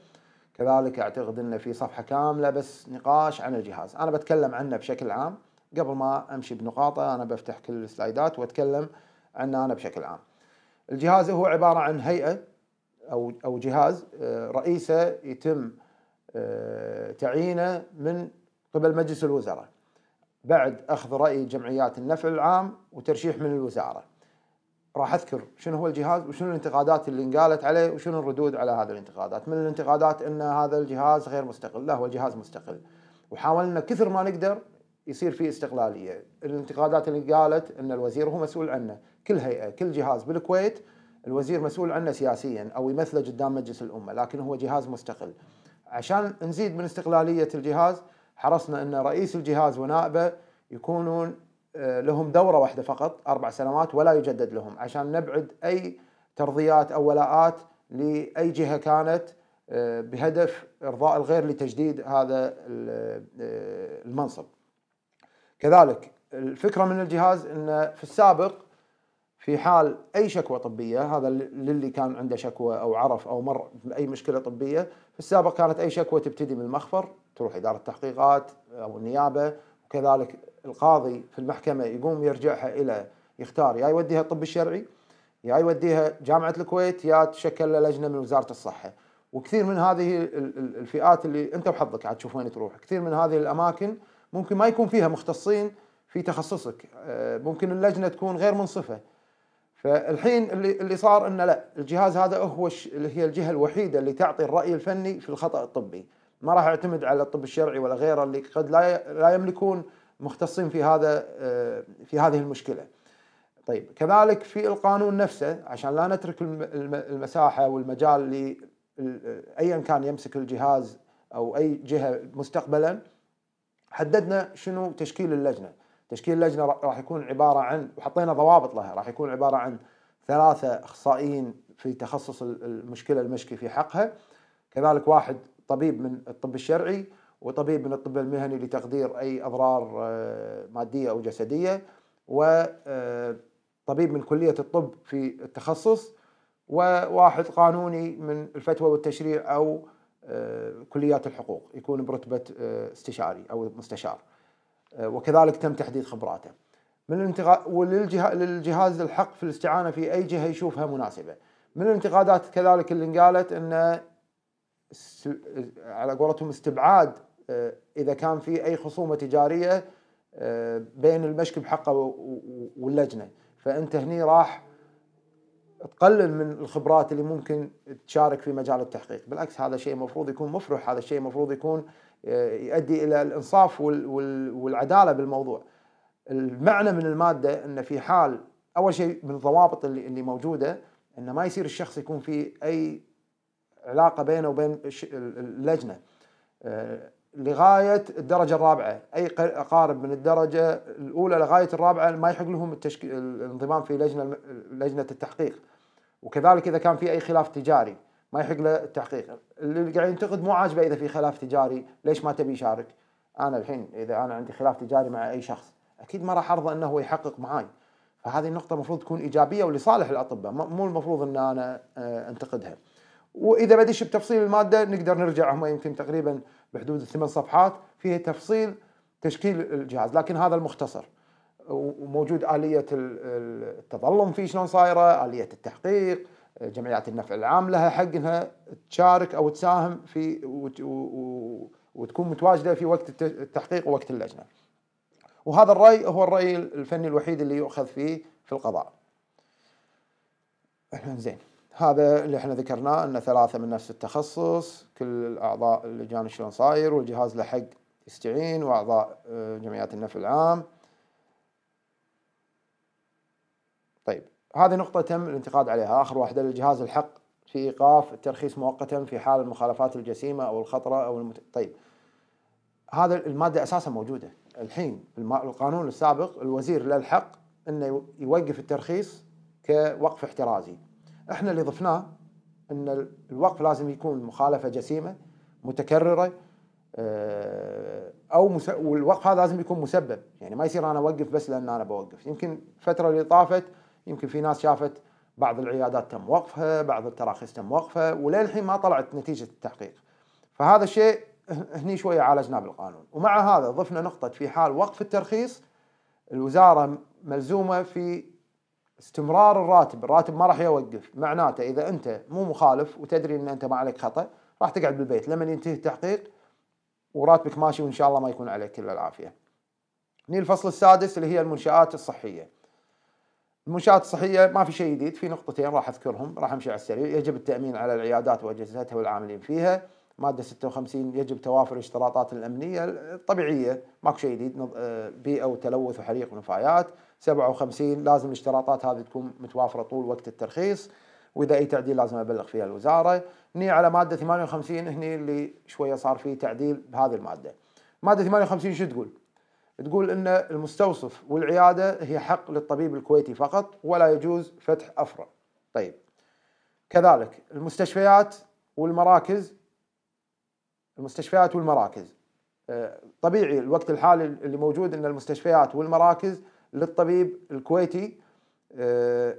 كذلك اعتقد انه في صفحه كامله بس نقاش عن الجهاز، انا بتكلم عنه بشكل عام قبل ما امشي بنقاطه انا بفتح كل السلايدات واتكلم عنه انا بشكل عام. الجهاز هو عباره عن هيئه او او جهاز آه، رئيسه يتم آه، تعيينه من قبل مجلس الوزراء بعد اخذ راي جمعيات النفع العام وترشيح من الوزاره. راح اذكر شنو هو الجهاز وشنو الانتقادات اللي انقالت عليه وشنو الردود على هذه الانتقادات، من الانتقادات ان هذا الجهاز غير مستقل، لا هو جهاز مستقل. وحاولنا كثر ما نقدر يصير في استقلاليه، الانتقادات اللي قالت ان الوزير هو مسؤول عنه، كل هيئه، كل جهاز بالكويت الوزير مسؤول عنه سياسيا او يمثله قدام مجلس الامه، لكن هو جهاز مستقل. عشان نزيد من استقلاليه الجهاز حرصنا ان رئيس الجهاز ونائبه يكونون آه، لهم دوره واحده فقط اربع سنوات ولا يجدد لهم عشان نبعد اي ترضيات او ولاءات لاي جهه كانت آه، بهدف ارضاء الغير لتجديد هذا آه، المنصب كذلك الفكرة من الجهاز أنه في السابق في حال أي شكوى طبية هذا للي كان عنده شكوى أو عرف أو مر بأي مشكلة طبية في السابق كانت أي شكوى تبتدي من المخفر تروح إدارة التحقيقات أو النيابة وكذلك القاضي في المحكمة يقوم يرجعها إلى يختار يا يوديها الطب الشرعي يا يوديها جامعة الكويت يا تشكل له لجنة من وزارة الصحة وكثير من هذه الفئات اللي أنت وحظك عاد تشوف وين تروح كثير من هذه الأماكن ممكن ما يكون فيها مختصين في تخصصك آه، ممكن اللجنه تكون غير منصفه فالحين اللي اللي صار انه لا الجهاز هذا هو اللي هي الجهه الوحيده اللي تعطي الراي الفني في الخطا الطبي ما راح اعتمد على الطب الشرعي ولا غيره اللي قد لا لا يملكون مختصين في هذا آه، في هذه المشكله. طيب كذلك في القانون نفسه عشان لا نترك المساحه والمجال لايا كان يمسك الجهاز او اي جهه مستقبلا حددنا شنو تشكيل اللجنه تشكيل اللجنه راح يكون عباره عن وحطينا ضوابط لها راح يكون عباره عن ثلاثه اخصائيين في تخصص المشكله المشكي في حقها كذلك واحد طبيب من الطب الشرعي وطبيب من الطب المهني لتقدير اي اضرار آه، ماديه او جسديه وطبيب آه، من كليه الطب في التخصص وواحد قانوني من الفتوى والتشريع او آه، كليات الحقوق يكون برتبة آه، استشاري أو مستشار آه، وكذلك تم تحديد خبراته من الانتقا... للجهاز الحق في الاستعانة في أي جهة يشوفها مناسبة من الانتقادات كذلك اللي انقالت أن على قولتهم استبعاد إذا كان في أي خصومة تجارية بين المشكب حقه واللجنة فأنت هني راح تقلل من الخبرات اللي ممكن تشارك في مجال التحقيق بالعكس هذا شيء مفروض يكون مفرح هذا الشيء مفروض يكون آه، يؤدي الى الانصاف والعداله بالموضوع المعنى من الماده ان في حال اول شيء من الضوابط اللي, اللي موجوده ان ما يصير الشخص يكون في اي علاقه بينه وبين اللجنه آه، لغايه الدرجه الرابعه اي اقارب من الدرجه الاولى لغايه الرابعه ما يحق لهم التشك... الانضمام في لجنه لجنه التحقيق وكذلك اذا كان في اي خلاف تجاري ما يحق له التحقيق اللي قاعد ينتقد مو عاجبه اذا في خلاف تجاري ليش ما تبي يشارك انا الحين اذا انا عندي خلاف تجاري مع اي شخص اكيد ما راح ارضى انه هو يحقق معاي فهذه النقطة المفروض تكون إيجابية ولصالح الأطباء مو المفروض أن أنا آه، أنتقدها وإذا بديش بتفصيل المادة نقدر نرجع هم يمكن تقريبا بحدود الثمان صفحات فيها تفصيل تشكيل الجهاز لكن هذا المختصر وموجود اليه التظلم في شلون صايره، اليه التحقيق، جمعيات النفع العام لها حق انها تشارك او تساهم في وتكون متواجده في وقت التحقيق ووقت اللجنه. وهذا الراي هو الراي الفني الوحيد اللي يؤخذ فيه في القضاء. زين هذا اللي احنا ذكرناه ان ثلاثه من نفس التخصص، كل اعضاء اللجان شلون صاير والجهاز له حق يستعين واعضاء آه، جمعيات النفع العام. طيب هذه نقطة تم الانتقاد عليها آخر واحدة للجهاز الحق في إيقاف الترخيص مؤقتا في حال المخالفات الجسيمة أو الخطرة أو المت... طيب هذا المادة أساسا موجودة الحين القانون السابق الوزير له الحق أنه يوقف الترخيص كوقف احترازي احنا اللي ضفناه أن الوقف لازم يكون مخالفة جسيمة متكررة آه، او مس... والوقف هذا لازم يكون مسبب يعني ما يصير انا اوقف بس لان انا بوقف يمكن الفتره اللي طافت يمكن في ناس شافت بعض العيادات تم وقفها بعض التراخيص تم وقفها وللحين ما طلعت نتيجة التحقيق فهذا الشيء (laughs) هني شوية عالجناه بالقانون ومع هذا ضفنا نقطة في حال وقف الترخيص الوزارة ملزومة في استمرار الراتب الراتب ما راح يوقف معناته إذا أنت مو مخالف وتدري أن أنت ما عليك خطأ راح تقعد بالبيت لما ينتهي التحقيق وراتبك ماشي وإن شاء الله ما يكون عليك إلا العافية هني الفصل السادس اللي هي المنشآت الصحية المنشآت الصحية ما في شيء جديد في نقطتين راح أذكرهم راح أمشي على السريع يجب التأمين على العيادات وأجهزتها والعاملين فيها مادة 56 يجب توافر الاشتراطات الأمنية الطبيعية ماكو شيء جديد بيئة وتلوث وحريق ونفايات 57 لازم الاشتراطات هذه تكون متوافرة طول وقت الترخيص وإذا أي تعديل لازم أبلغ فيها الوزارة ني على مادة 58 هني اللي شوية صار فيه تعديل بهذه المادة مادة 58 شو تقول؟ تقول ان المستوصف والعياده هي حق للطبيب الكويتي فقط ولا يجوز فتح افرع. طيب كذلك المستشفيات والمراكز المستشفيات والمراكز آه، طبيعي الوقت الحالي اللي موجود ان المستشفيات والمراكز للطبيب الكويتي آه،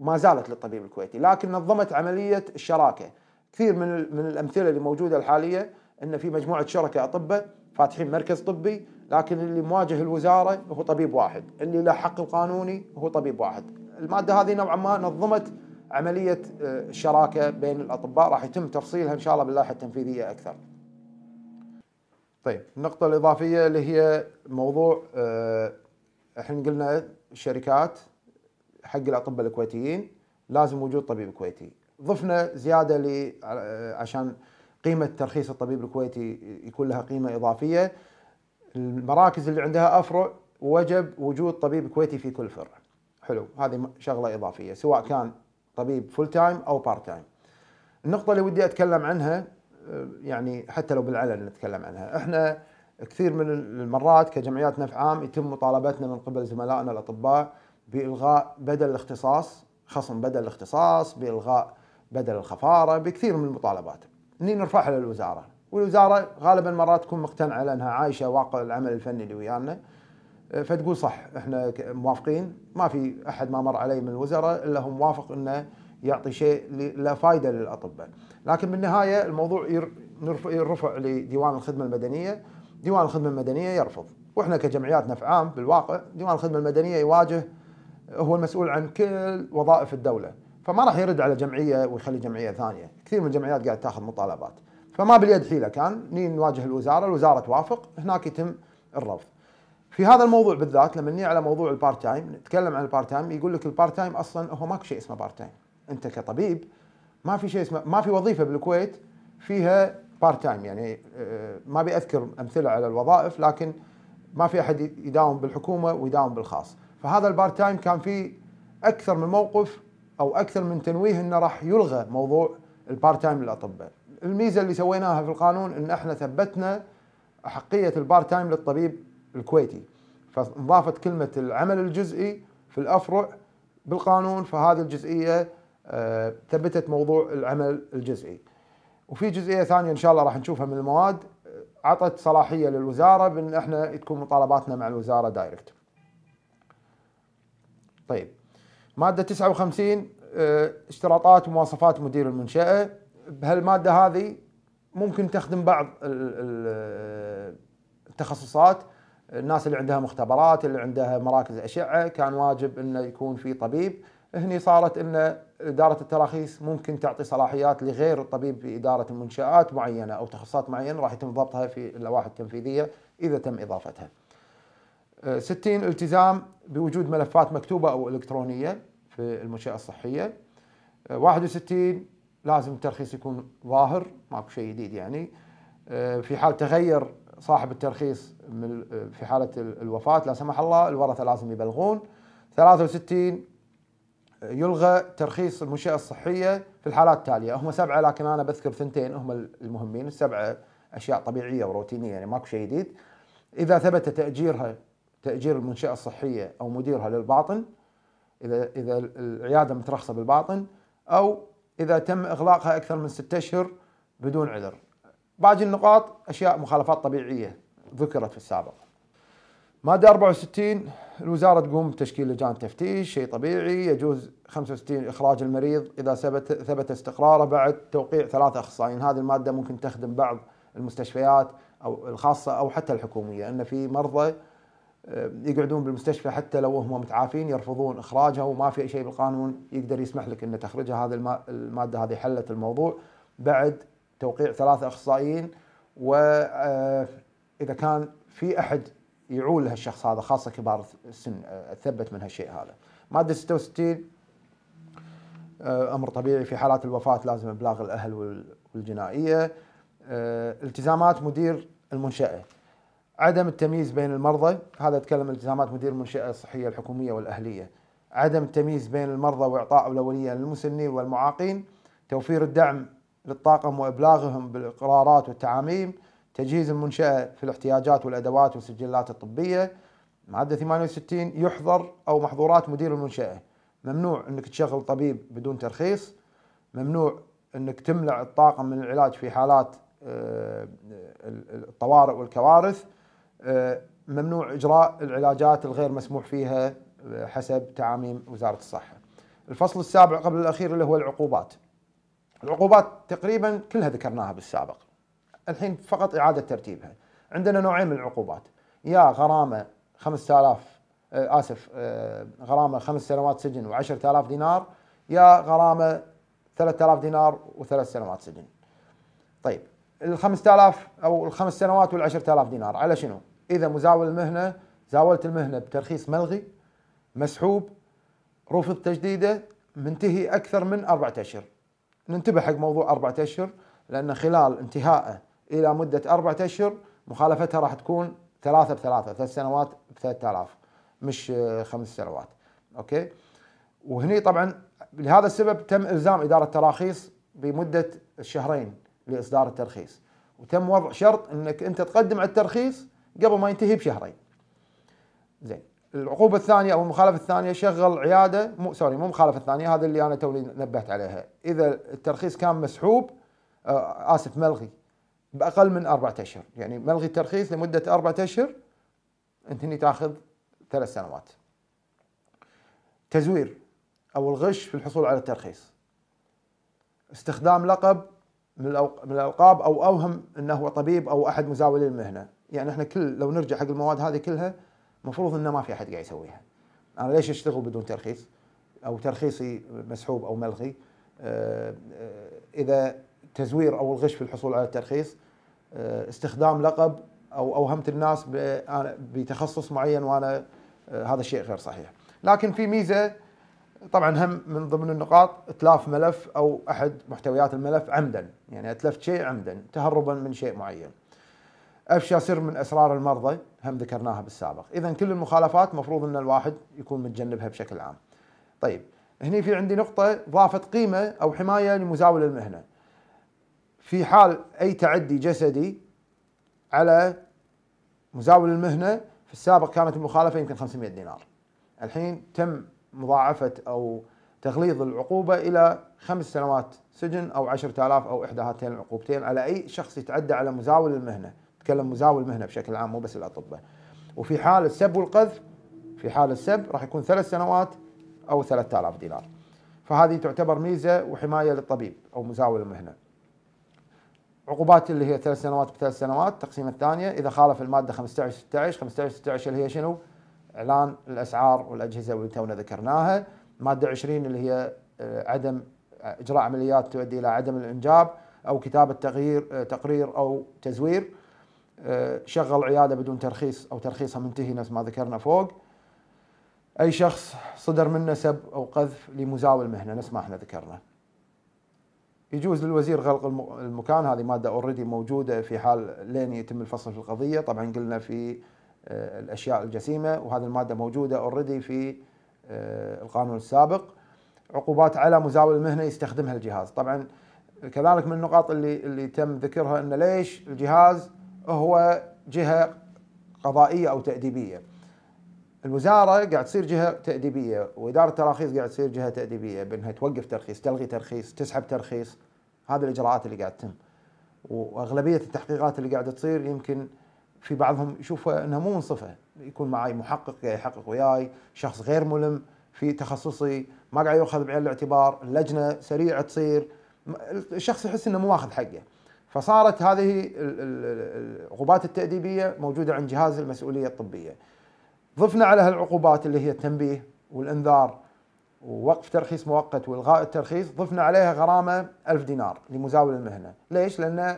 ما زالت للطبيب الكويتي لكن نظمت عمليه الشراكه كثير من من الامثله اللي موجوده الحاليه ان في مجموعه شركاء اطباء فاتحين مركز طبي لكن اللي مواجه الوزاره هو طبيب واحد، اللي له حق قانوني هو طبيب واحد. الماده هذه نوعا ما نظمت عمليه الشراكه آه، بين الاطباء راح يتم تفصيلها ان شاء الله باللائحه التنفيذيه اكثر. طيب النقطه الاضافيه اللي هي موضوع احنا آه، قلنا شركات حق الاطباء الكويتيين لازم وجود طبيب كويتي. ضفنا زياده آه، عشان قيمه ترخيص الطبيب الكويتي يكون لها قيمه اضافيه المراكز اللي عندها افرع وجب وجود طبيب كويتي في كل فرع حلو هذه شغله اضافيه سواء كان طبيب فول تايم او بار تايم النقطه اللي ودي اتكلم عنها آه، يعني حتى لو بالعلن نتكلم عنها احنا كثير من المرات كجمعيات نفع عام يتم مطالبتنا من قبل زملائنا الاطباء بالغاء بدل الاختصاص خصم بدل الاختصاص بالغاء بدل الخفاره بكثير من المطالبات. هني نرفعها للوزاره والوزاره غالبا مرات تكون مقتنعه لانها عايشه واقع العمل الفني اللي ويانا أه، فتقول صح احنا موافقين ما في احد ما مر علي من الوزراء الا هو موافق انه يعطي شيء لا فائده للاطباء، لكن بالنهايه الموضوع يرفع لديوان الخدمه المدنيه، ديوان الخدمه المدنيه يرفض، واحنا كجمعيات نفع عام بالواقع ديوان الخدمه المدنيه يواجه هو المسؤول عن كل وظائف الدوله، فما راح يرد على جمعيه ويخلي جمعيه ثانيه، كثير من الجمعيات قاعد تاخذ مطالبات. فما باليد حيله كان نواجه الوزاره، الوزاره توافق، هناك يتم الرفض. في هذا الموضوع بالذات لما نجي على موضوع البارت تايم نتكلم عن البارت تايم يقول لك البارت تايم اصلا هو ماكو شيء اسمه بارت تايم، انت كطبيب ما في شيء اسمه ما في وظيفه بالكويت فيها بارت تايم يعني آه، ما ابي اذكر امثله على الوظائف لكن ما في احد يداوم بالحكومه ويداوم بالخاص، فهذا البارت تايم كان في اكثر من موقف او اكثر من تنويه انه راح يلغى موضوع البارت تايم للاطباء. الميزه اللي سويناها في القانون ان احنا ثبتنا احقيه البارت تايم للطبيب الكويتي فانضافت كلمه العمل الجزئي في الافرع بالقانون فهذه الجزئيه آه، ثبتت موضوع العمل الجزئي وفي جزئيه ثانيه ان شاء الله راح نشوفها من المواد آه، عطت صلاحيه للوزاره بان احنا تكون مطالباتنا مع الوزاره دايركت. طيب ماده 59 آه، اشتراطات ومواصفات مدير المنشاه بهالماده هذه ممكن تخدم بعض التخصصات الناس اللي عندها مختبرات اللي عندها مراكز اشعه كان واجب انه يكون في طبيب هني صارت ان اداره التراخيص ممكن تعطي صلاحيات لغير الطبيب في اداره منشات معينه او تخصصات معينه راح يتم ضبطها في اللوائح التنفيذيه اذا تم اضافتها. 60 التزام بوجود ملفات مكتوبه او الكترونيه في المنشاه الصحيه. 61 لازم الترخيص يكون ظاهر ماكو شيء جديد يعني آه، في حال تغير صاحب الترخيص من آه، في حالة الوفاة لا سمح الله الورثة لازم يبلغون 63 يلغى ترخيص المنشأة الصحية في الحالات التالية هم سبعة لكن أنا بذكر ثنتين هم المهمين السبعة أشياء طبيعية وروتينية يعني ماكو شيء جديد إذا ثبت تأجيرها تأجير المنشأة الصحية أو مديرها للباطن إذا إذا العيادة مترخصة بالباطن أو اذا تم اغلاقها اكثر من ستة اشهر بدون عذر. باقي النقاط اشياء مخالفات طبيعيه ذكرت في السابق. ماده 64 الوزاره تقوم بتشكيل لجان تفتيش شيء طبيعي يجوز 65 اخراج المريض اذا ثبت ثبت استقراره بعد توقيع ثلاثه اخصائيين، هذه الماده ممكن تخدم بعض المستشفيات او الخاصه او حتى الحكوميه ان في مرضى آه، يقعدون بالمستشفى حتى لو هم متعافين يرفضون اخراجها وما في شيء بالقانون يقدر يسمح لك ان تخرجها هذه الماده هذه حلت الموضوع بعد توقيع ثلاثه اخصائيين واذا آه، كان في احد يعول هالشخص هذا خاصه كبار السن آه، ثبت من هالشيء هذا. ماده 66 امر طبيعي في حالات الوفاه لازم ابلاغ الاهل والجنائيه التزامات مدير المنشاه عدم التمييز بين المرضى هذا اتكلم التزامات مدير المنشاه الصحيه الحكوميه والاهليه عدم التمييز بين المرضى واعطاء اولويه للمسنين والمعاقين توفير الدعم للطاقم وابلاغهم بالقرارات والتعاميم تجهيز المنشاه في الاحتياجات والادوات والسجلات الطبيه ماده 68 يحظر او محظورات مدير المنشاه ممنوع انك تشغل طبيب بدون ترخيص ممنوع انك تملع الطاقم من العلاج في حالات آه، الطوارئ والكوارث آه، ممنوع اجراء العلاجات الغير مسموح فيها حسب تعاميم وزاره الصحه. الفصل السابع قبل الاخير اللي هو العقوبات. العقوبات تقريبا كلها ذكرناها بالسابق. الحين فقط اعاده ترتيبها. عندنا نوعين من العقوبات يا غرامه 5000 آه، اسف آه، غرامه خمس سنوات سجن و10000 دينار يا غرامه 3000 دينار وثلاث سنوات سجن. طيب ال 5000 او الخمس سنوات وال 10000 دينار على شنو؟ اذا مزاول المهنه زاولت المهنه بترخيص ملغي مسحوب رفض تجديده منتهي اكثر من اربعة اشهر ننتبه حق موضوع اربعة اشهر لان خلال انتهائه الى مده اربعة اشهر مخالفتها راح تكون ثلاثة بثلاثة ثلاث سنوات بثلاثة آلاف مش آه، خمس سنوات أوكي وهني طبعا لهذا السبب تم إلزام إدارة التراخيص بمدة شهرين لإصدار الترخيص وتم وضع شرط أنك أنت تقدم على الترخيص قبل ما ينتهي بشهرين زين العقوبة الثانية أو المخالفة الثانية شغل عيادة مو سوري مو مخالفة الثانية هذا اللي أنا توني نبهت عليها إذا الترخيص كان مسحوب آه آسف ملغي بأقل من أربعة أشهر يعني ملغي الترخيص لمدة أربعة أشهر أنت هني تاخذ ثلاث سنوات تزوير أو الغش في الحصول على الترخيص استخدام لقب من الألقاب أو أوهم أنه هو طبيب أو أحد مزاولي المهنة يعني احنا كل لو نرجع حق المواد هذه كلها المفروض انه ما في احد قاعد يسويها انا ليش اشتغل بدون ترخيص او ترخيصي مسحوب او ملغي آه، آه، اذا تزوير او الغش في الحصول على الترخيص آه، استخدام لقب او اوهمت الناس بتخصص معين وانا هذا الشيء غير صحيح لكن في ميزه طبعا هم من ضمن النقاط اتلاف ملف او احد محتويات الملف عمدا يعني اتلفت شيء عمدا تهربا من شيء معين افشى سر من اسرار المرضى هم ذكرناها بالسابق اذا كل المخالفات مفروض ان الواحد يكون متجنبها بشكل عام طيب هنا في عندي نقطه ضافت قيمه او حمايه لمزاول المهنه في حال اي تعدي جسدي على مزاول المهنه في السابق كانت المخالفه يمكن 500 دينار الحين تم مضاعفه او تغليظ العقوبه الى خمس سنوات سجن او 10000 او احدى هاتين العقوبتين على اي شخص يتعدى على مزاول المهنه اتكلم مزاول المهنه بشكل عام مو بس الاطباء وفي حال السب والقذف في حال السب راح يكون ثلاث سنوات او 3000 دينار فهذه تعتبر ميزه وحمايه للطبيب او مزاول المهنه عقوبات اللي هي ثلاث سنوات بثلاث سنوات تقسيمة الثانيه اذا خالف الماده 15 16 15 16 اللي هي شنو؟ اعلان الاسعار والاجهزه اللي تونا ذكرناها ماده 20 اللي هي آه، عدم آه، اجراء عمليات تؤدي الى عدم الانجاب او كتابه تغيير آه، تقرير او تزوير آه، شغل عياده بدون ترخيص او ترخيصها منتهي نفس ما ذكرنا فوق اي شخص صدر منه سب او قذف لمزاول مهنه نفس ما احنا ذكرنا يجوز للوزير غلق المكان هذه ماده اوريدي موجوده في حال لين يتم الفصل في القضيه طبعا قلنا في آه، الاشياء الجسيمه وهذه الماده موجوده اوريدي في آه، القانون السابق عقوبات على مزاول المهنه يستخدمها الجهاز طبعا كذلك من النقاط اللي اللي تم ذكرها ان ليش الجهاز هو جهه قضائيه او تاديبيه الوزاره قاعد تصير جهه تاديبيه واداره التراخيص قاعد تصير جهه تاديبيه بانها توقف ترخيص تلغي ترخيص تسحب ترخيص هذه الاجراءات اللي قاعد تتم واغلبيه التحقيقات اللي قاعده تصير يمكن في بعضهم يشوفها انها مو منصفه يكون معي محقق قاعد يحقق وياي شخص غير ملم في تخصصي ما قاعد يؤخذ بعين الاعتبار اللجنه سريعه تصير الشخص يحس انه مو واخذ حقه فصارت هذه العقوبات التأديبية موجودة عند جهاز المسؤولية الطبية ضفنا على هالعقوبات اللي هي التنبيه والإنذار ووقف ترخيص مؤقت والغاء الترخيص ضفنا عليها غرامه ألف دينار لمزاول المهنه، ليش؟ لان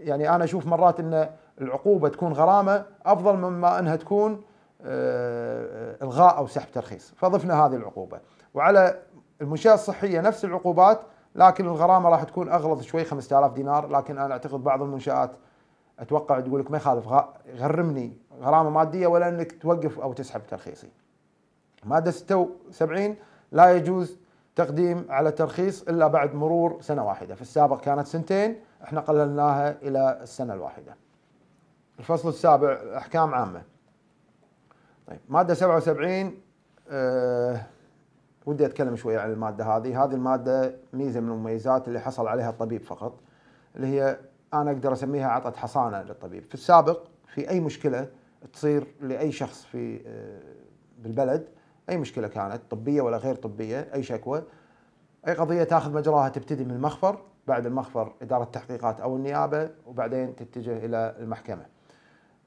يعني انا اشوف مرات ان العقوبه تكون غرامه افضل مما انها تكون آه، الغاء او سحب ترخيص، فضفنا هذه العقوبه، وعلى المنشاه الصحيه نفس العقوبات لكن الغرامه راح تكون اغلط شوي 5000 دينار لكن انا اعتقد بعض المنشات اتوقع تقول لك ما يخالف غرمني غرامه ماديه ولا انك توقف او تسحب ترخيصي. ماده 76 لا يجوز تقديم على الترخيص الا بعد مرور سنه واحده، في السابق كانت سنتين احنا قللناها الى السنه الواحده. الفصل السابع احكام عامه. طيب ماده 77 أه ودي اتكلم شويه عن الماده هذه، هذه الماده ميزه من المميزات اللي حصل عليها الطبيب فقط اللي هي انا اقدر اسميها عطت حصانه للطبيب، في السابق في اي مشكله تصير لاي شخص في آه، بالبلد اي مشكله كانت طبيه ولا غير طبيه، اي شكوى اي قضيه تاخذ مجراها تبتدي من المخفر، بعد المخفر اداره التحقيقات او النيابه وبعدين تتجه الى المحكمه.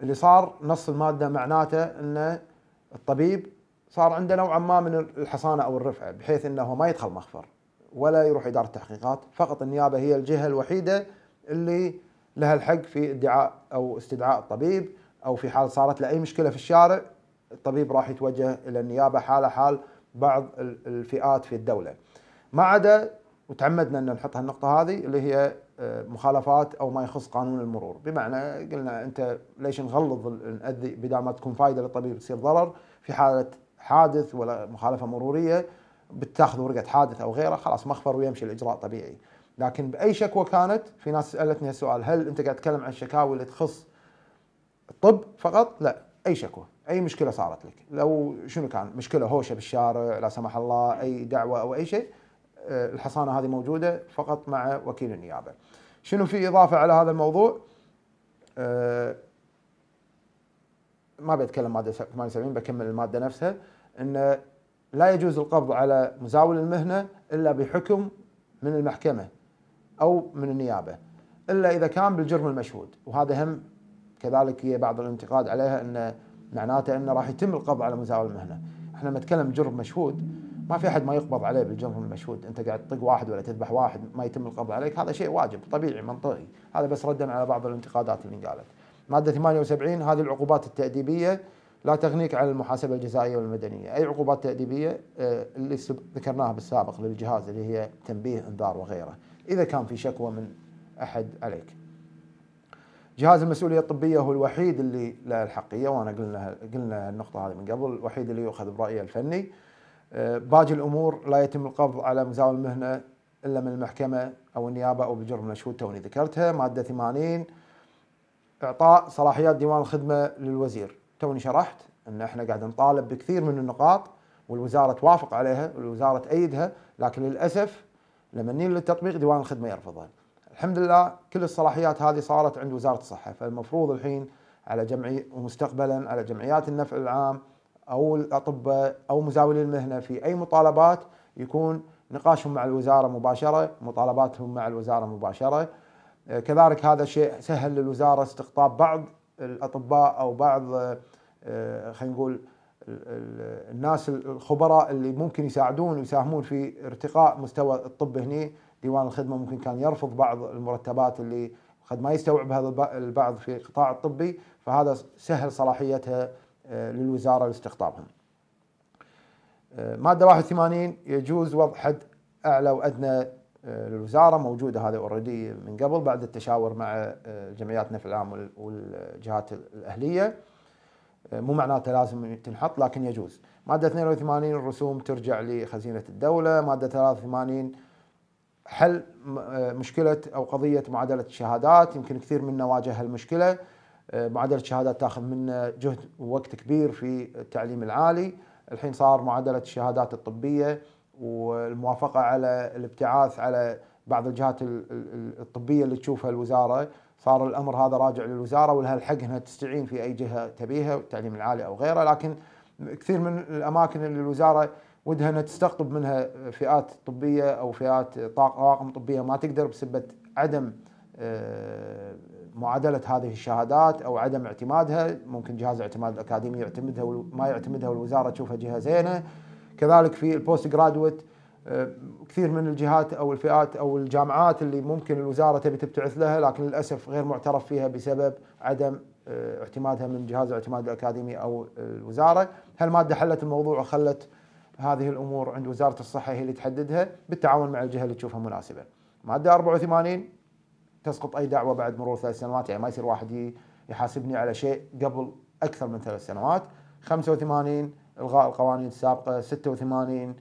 اللي صار نص الماده معناته ان الطبيب صار عنده نوعا ما من الحصانه او الرفعه بحيث انه ما يدخل مخفر ولا يروح اداره التحقيقات، فقط النيابه هي الجهه الوحيده اللي لها الحق في ادعاء او استدعاء الطبيب او في حال صارت له اي مشكله في الشارع الطبيب راح يتوجه الى النيابه حاله حال بعض الفئات في الدوله. ما عدا وتعمدنا ان نحط هالنقطه هذه اللي هي آه، مخالفات او ما يخص قانون المرور، بمعنى قلنا انت ليش نغلظ ناذي بدال ما تكون فائده للطبيب تصير ضرر في حاله حادث ولا مخالفه مروريه بتاخذ ورقه حادث او غيره خلاص مخفر ويمشي الاجراء طبيعي لكن باي شكوى كانت في ناس سالتني هالسؤال هل انت قاعد تتكلم عن الشكاوي اللي تخص الطب فقط لا اي شكوى اي مشكله صارت لك لو شنو كان مشكله هوشه بالشارع لا سمح الله اي دعوه او اي شيء آه، الحصانه هذه موجوده فقط مع وكيل النيابه شنو في اضافه على هذا الموضوع أه ما بيتكلم ماده 78 بكمل الماده نفسها ان لا يجوز القبض على مزاول المهنه الا بحكم من المحكمه او من النيابه الا اذا كان بالجرم المشهود وهذا هم كذلك هي بعض الانتقاد عليها ان معناته انه راح يتم القبض على مزاول المهنه احنا لما نتكلم جرم مشهود ما في احد ما يقبض عليه بالجرم المشهود انت قاعد تطق واحد ولا تذبح واحد ما يتم القبض عليك هذا شيء واجب طبيعي منطقي هذا بس ردا على بعض الانتقادات اللي انقالت ماده 78 هذه العقوبات التاديبيه لا تغنيك عن المحاسبه الجزائيه والمدنيه، اي عقوبات تاديبيه آه، اللي ذكرناها بالسابق للجهاز اللي هي تنبيه انذار وغيره، اذا كان في شكوى من احد عليك. جهاز المسؤوليه الطبيه هو الوحيد اللي له الحقيه وانا قلنا قلنا النقطه هذه من قبل، الوحيد اللي يؤخذ برايه الفني. آه، باقي الامور لا يتم القبض على مزاول المهنه الا من المحكمه او النيابه او بجرم مشهود توني ذكرتها، ماده 80 اعطاء صلاحيات ديوان الخدمه للوزير توني شرحت ان احنا قاعد نطالب بكثير من النقاط والوزاره توافق عليها والوزاره تأيدها لكن للاسف لما نيل للتطبيق ديوان الخدمه يرفضها الحمد لله كل الصلاحيات هذه صارت عند وزاره الصحه فالمفروض الحين على جمعي ومستقبلا على جمعيات النفع العام او الاطباء او مزاولي المهنه في اي مطالبات يكون نقاشهم مع الوزاره مباشره مطالباتهم مع الوزاره مباشره كذلك هذا شيء سهل للوزاره استقطاب بعض الاطباء او بعض آه، آه، خلينا نقول الناس الخبراء اللي ممكن يساعدون ويساهمون في ارتقاء مستوى الطب هني ديوان الخدمه ممكن كان يرفض بعض المرتبات اللي قد ما يستوعب هذا البعض في القطاع الطبي فهذا سهل صلاحيتها آه، للوزاره لاستقطابهم. ماده 81 يجوز وضع حد اعلى وادنى للوزاره موجوده هذا اوريدي من قبل بعد التشاور مع آه، جمعيات النفع العام والجهات الاهليه آه، مو معناته لازم تنحط لكن يجوز ماده 82 الرسوم ترجع لخزينه الدوله ماده 83 حل آه، مشكله او قضيه معادله الشهادات يمكن كثير منا واجه هالمشكله معادله الشهادات تاخذ منا جهد ووقت كبير في التعليم العالي الحين صار معادله الشهادات الطبيه والموافقه على الابتعاث على بعض الجهات الطبيه اللي تشوفها الوزاره صار الامر هذا راجع للوزاره ولها الحق انها تستعين في اي جهه تبيها التعليم العالي او غيره لكن كثير من الاماكن اللي الوزاره ودها انها تستقطب منها فئات طبيه او فئات طاقم طبيه ما تقدر بسبب عدم آه، معادله هذه الشهادات او عدم اعتمادها ممكن جهاز اعتماد الاكاديمي يعتمدها ما يعتمدها والوزاره تشوفها جهه زينه كذلك في البوست جرادويت آه، كثير من الجهات او الفئات او الجامعات اللي ممكن الوزاره تبي تبتعث لها لكن للاسف غير معترف فيها بسبب عدم آه، اعتمادها من جهاز الاعتماد الاكاديمي او الوزاره، هالماده حلت الموضوع وخلت هذه الامور عند وزاره الصحه هي اللي تحددها بالتعاون مع الجهه اللي تشوفها مناسبه. ماده 84 تسقط اي دعوه بعد مرور ثلاث سنوات يعني ما يصير واحد يحاسبني على شيء قبل اكثر من ثلاث سنوات. 85 الغاء القوانين السابقه 86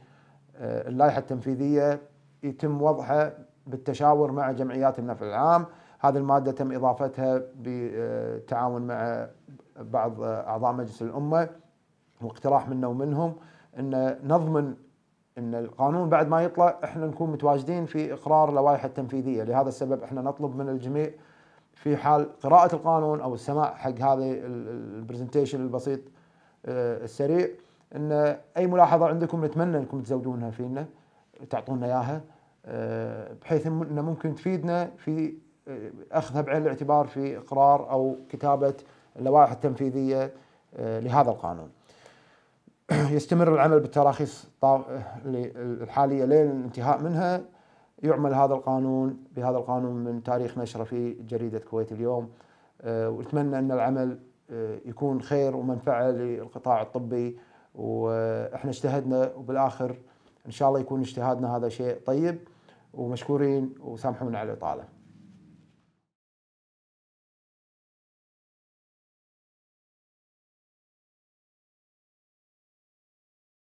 آه، اللائحه التنفيذيه يتم وضعها بالتشاور مع جمعيات النفع العام هذه الماده تم اضافتها بالتعاون مع بعض اعضاء مجلس الامه واقتراح منا ومنهم ان نضمن ان القانون بعد ما يطلع احنا نكون متواجدين في اقرار لوائح التنفيذيه لهذا السبب احنا نطلب من الجميع في حال قراءه القانون او السماع حق هذه البرزنتيشن البسيط آه، السريع ان اي ملاحظه عندكم نتمنى انكم تزودونها فينا تعطونا اياها آه، بحيث انه ممكن تفيدنا في آه، اخذها بعين الاعتبار في اقرار او كتابه اللوائح التنفيذيه آه، لهذا القانون. (clears throat) يستمر العمل بالتراخيص الحاليه لين الانتهاء منها يعمل هذا القانون بهذا القانون من تاريخ نشره في جريده كويت اليوم واتمنى ان العمل يكون خير ومنفعه للقطاع الطبي واحنا اجتهدنا وبالاخر ان شاء الله يكون اجتهادنا هذا شيء طيب ومشكورين وسامحونا على الاطاله